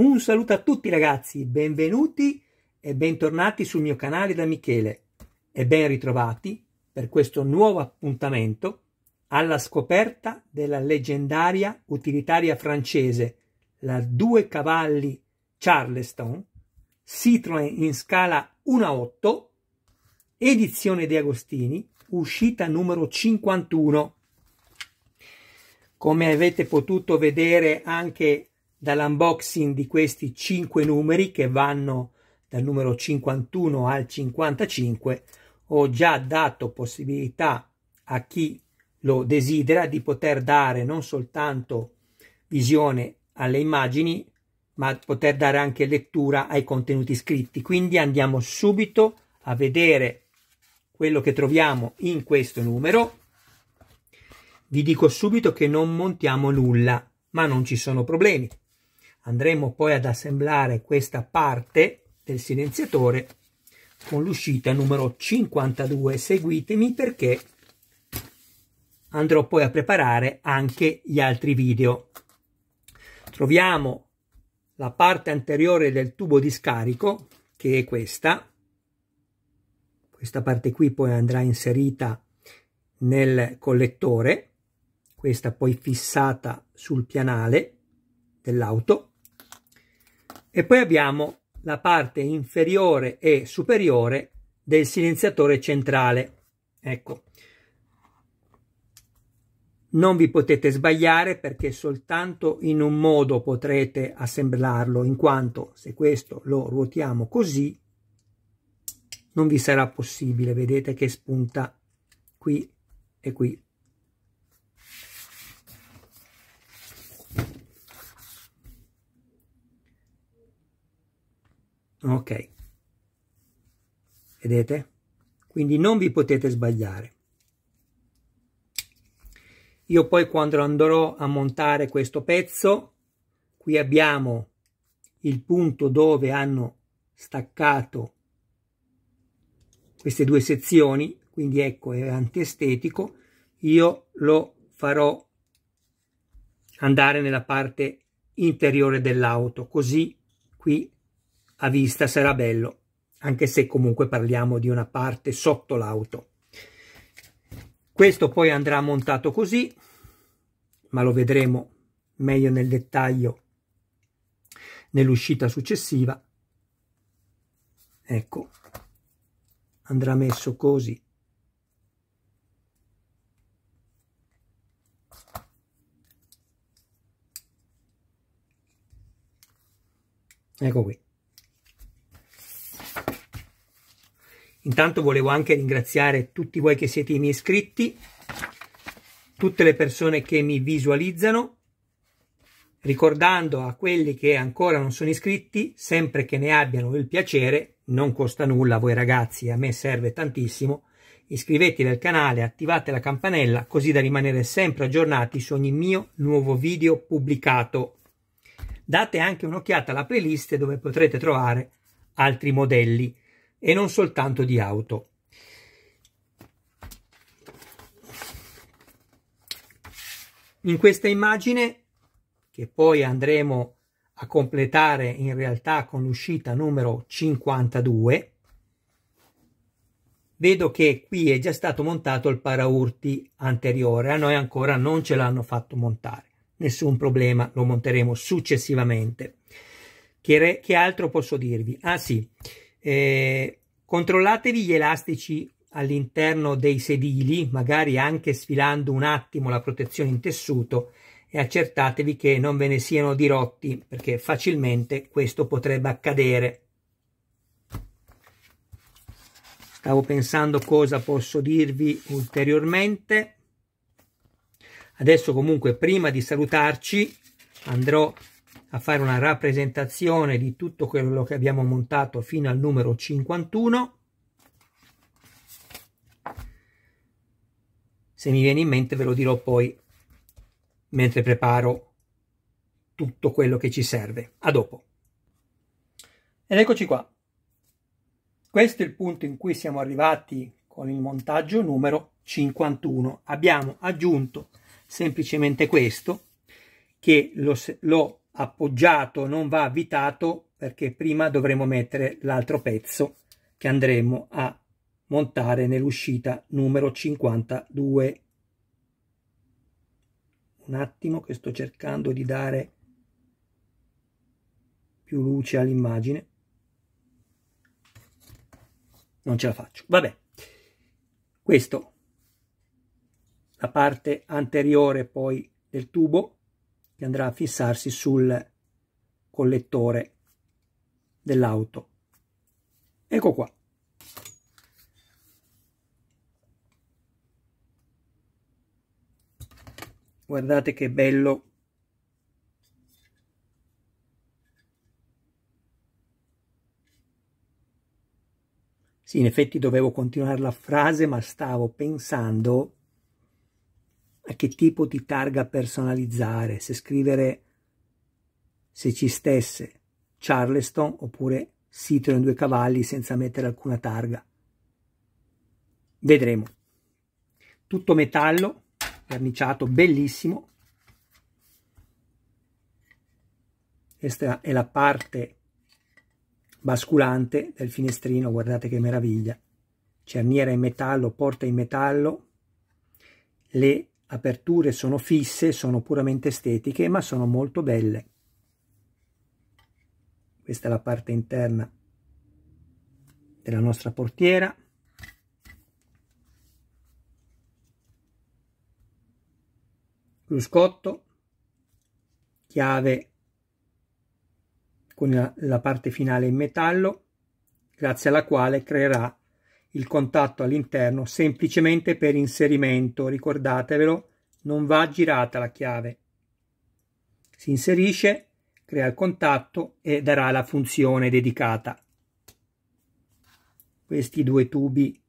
Un saluto a tutti ragazzi, benvenuti e bentornati sul mio canale da Michele e ben ritrovati per questo nuovo appuntamento alla scoperta della leggendaria utilitaria francese, la Due Cavalli Charleston, Citroën in scala 1-8, a edizione di Agostini, uscita numero 51. Come avete potuto vedere anche dall'unboxing di questi 5 numeri che vanno dal numero 51 al 55 ho già dato possibilità a chi lo desidera di poter dare non soltanto visione alle immagini ma poter dare anche lettura ai contenuti scritti quindi andiamo subito a vedere quello che troviamo in questo numero vi dico subito che non montiamo nulla ma non ci sono problemi Andremo poi ad assemblare questa parte del silenziatore con l'uscita numero 52. Seguitemi perché andrò poi a preparare anche gli altri video. Troviamo la parte anteriore del tubo di scarico, che è questa. Questa parte qui poi andrà inserita nel collettore, questa poi fissata sul pianale dell'auto e poi abbiamo la parte inferiore e superiore del silenziatore centrale. Ecco. Non vi potete sbagliare perché soltanto in un modo potrete assemblarlo, in quanto se questo lo ruotiamo così, non vi sarà possibile. Vedete che spunta qui e qui. ok vedete quindi non vi potete sbagliare io poi quando andrò a montare questo pezzo qui abbiamo il punto dove hanno staccato queste due sezioni quindi ecco è antiestetico io lo farò andare nella parte interiore dell'auto così qui a vista sarà bello, anche se comunque parliamo di una parte sotto l'auto. Questo poi andrà montato così, ma lo vedremo meglio nel dettaglio nell'uscita successiva. Ecco, andrà messo così. Ecco qui. Intanto volevo anche ringraziare tutti voi che siete i miei iscritti, tutte le persone che mi visualizzano, ricordando a quelli che ancora non sono iscritti, sempre che ne abbiano il piacere, non costa nulla a voi ragazzi, a me serve tantissimo, iscrivetevi al canale, attivate la campanella così da rimanere sempre aggiornati su ogni mio nuovo video pubblicato. Date anche un'occhiata alla playlist dove potrete trovare altri modelli e non soltanto di auto. In questa immagine, che poi andremo a completare in realtà con l'uscita numero 52, vedo che qui è già stato montato il paraurti anteriore, a noi ancora non ce l'hanno fatto montare, nessun problema, lo monteremo successivamente. Che, re, che altro posso dirvi? Ah sì, eh, controllatevi gli elastici all'interno dei sedili, magari anche sfilando un attimo la protezione in tessuto e accertatevi che non ve ne siano dirotti perché facilmente questo potrebbe accadere. Stavo pensando cosa posso dirvi ulteriormente. Adesso comunque prima di salutarci andrò a fare una rappresentazione di tutto quello che abbiamo montato fino al numero 51. Se mi viene in mente ve lo dirò poi mentre preparo tutto quello che ci serve. A dopo. Ed eccoci qua. Questo è il punto in cui siamo arrivati con il montaggio numero 51. Abbiamo aggiunto semplicemente questo che lo, lo appoggiato non va avvitato perché prima dovremo mettere l'altro pezzo che andremo a montare nell'uscita numero 52 un attimo che sto cercando di dare più luce all'immagine non ce la faccio vabbè questo la parte anteriore poi del tubo che andrà a fissarsi sul collettore dell'auto. Ecco qua. Guardate che bello. Sì, in effetti dovevo continuare la frase, ma stavo pensando che tipo di targa personalizzare, se scrivere se ci stesse Charleston oppure Sito in due cavalli senza mettere alcuna targa. Vedremo. Tutto metallo, verniciato, bellissimo. Questa è la parte basculante del finestrino, guardate che meraviglia. Cerniera in metallo, porta in metallo, le aperture sono fisse, sono puramente estetiche, ma sono molto belle. Questa è la parte interna della nostra portiera. Cruscotto, chiave con la, la parte finale in metallo, grazie alla quale creerà il contatto all'interno semplicemente per inserimento, ricordatevelo, non va girata la chiave. Si inserisce, crea il contatto e darà la funzione dedicata. Questi due tubi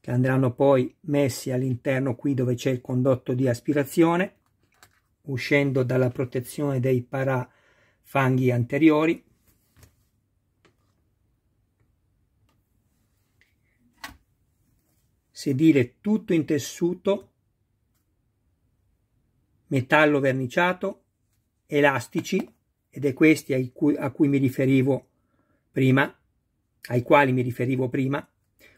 che andranno poi messi all'interno qui dove c'è il condotto di aspirazione, uscendo dalla protezione dei parafanghi anteriori sedile tutto in tessuto, metallo verniciato, elastici, ed è questi a cui, a cui mi riferivo prima, ai quali mi riferivo prima,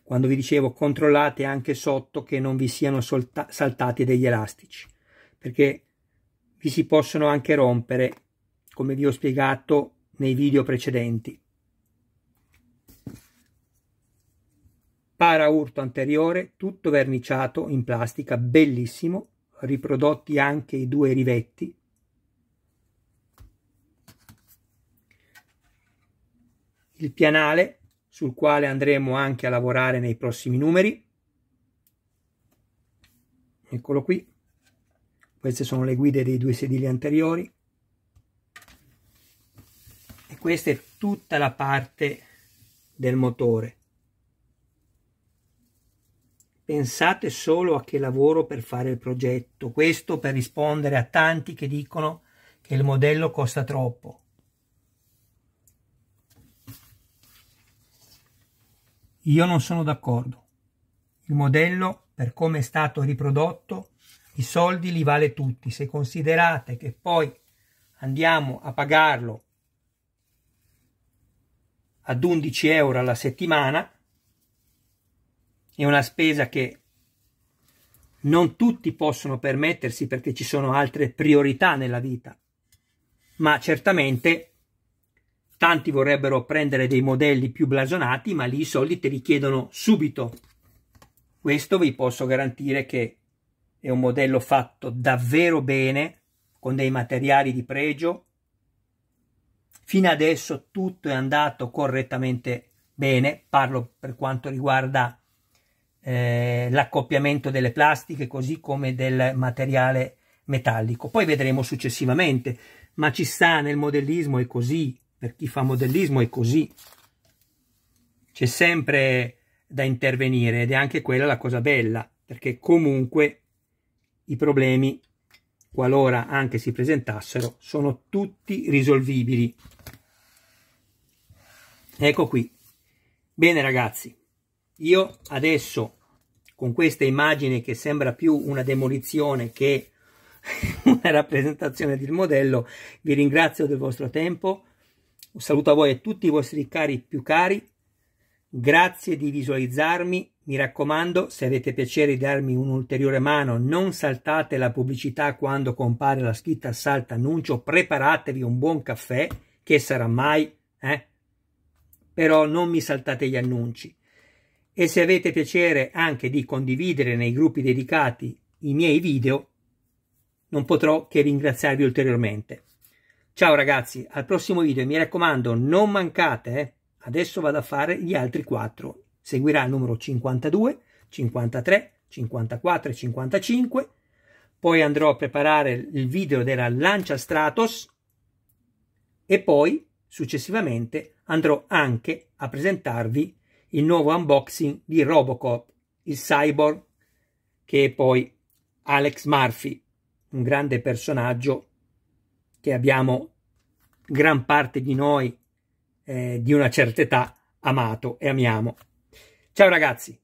quando vi dicevo controllate anche sotto che non vi siano saltati degli elastici, perché vi si possono anche rompere, come vi ho spiegato nei video precedenti. paraurto anteriore tutto verniciato in plastica, bellissimo, riprodotti anche i due rivetti. Il pianale sul quale andremo anche a lavorare nei prossimi numeri. Eccolo qui. Queste sono le guide dei due sedili anteriori. E questa è tutta la parte del motore Pensate solo a che lavoro per fare il progetto. Questo per rispondere a tanti che dicono che il modello costa troppo. Io non sono d'accordo. Il modello, per come è stato riprodotto, i soldi li vale tutti. Se considerate che poi andiamo a pagarlo ad 11 euro alla settimana, è una spesa che non tutti possono permettersi perché ci sono altre priorità nella vita, ma certamente tanti vorrebbero prendere dei modelli più blasonati, ma lì i soldi te li chiedono subito. Questo vi posso garantire che è un modello fatto davvero bene, con dei materiali di pregio. Fino adesso tutto è andato correttamente bene, parlo per quanto riguarda eh, l'accoppiamento delle plastiche così come del materiale metallico. Poi vedremo successivamente, ma ci sta nel modellismo è così, per chi fa modellismo è così. C'è sempre da intervenire ed è anche quella la cosa bella, perché comunque i problemi, qualora anche si presentassero, sono tutti risolvibili. Ecco qui. Bene ragazzi, io adesso con questa immagine che sembra più una demolizione che una rappresentazione del modello, vi ringrazio del vostro tempo, un saluto a voi e a tutti i vostri cari più cari, grazie di visualizzarmi, mi raccomando, se avete piacere di darmi un'ulteriore mano, non saltate la pubblicità quando compare la scritta salta annuncio, preparatevi un buon caffè, che sarà mai, eh? Però non mi saltate gli annunci e se avete piacere anche di condividere nei gruppi dedicati i miei video, non potrò che ringraziarvi ulteriormente. Ciao ragazzi, al prossimo video e mi raccomando non mancate, eh? adesso vado a fare gli altri 4, seguirà il numero 52, 53, 54 e 55, poi andrò a preparare il video della Lancia Stratos e poi successivamente andrò anche a presentarvi il nuovo unboxing di Robocop, il cyborg che è poi Alex Murphy, un grande personaggio che abbiamo gran parte di noi eh, di una certa età amato e amiamo. Ciao ragazzi!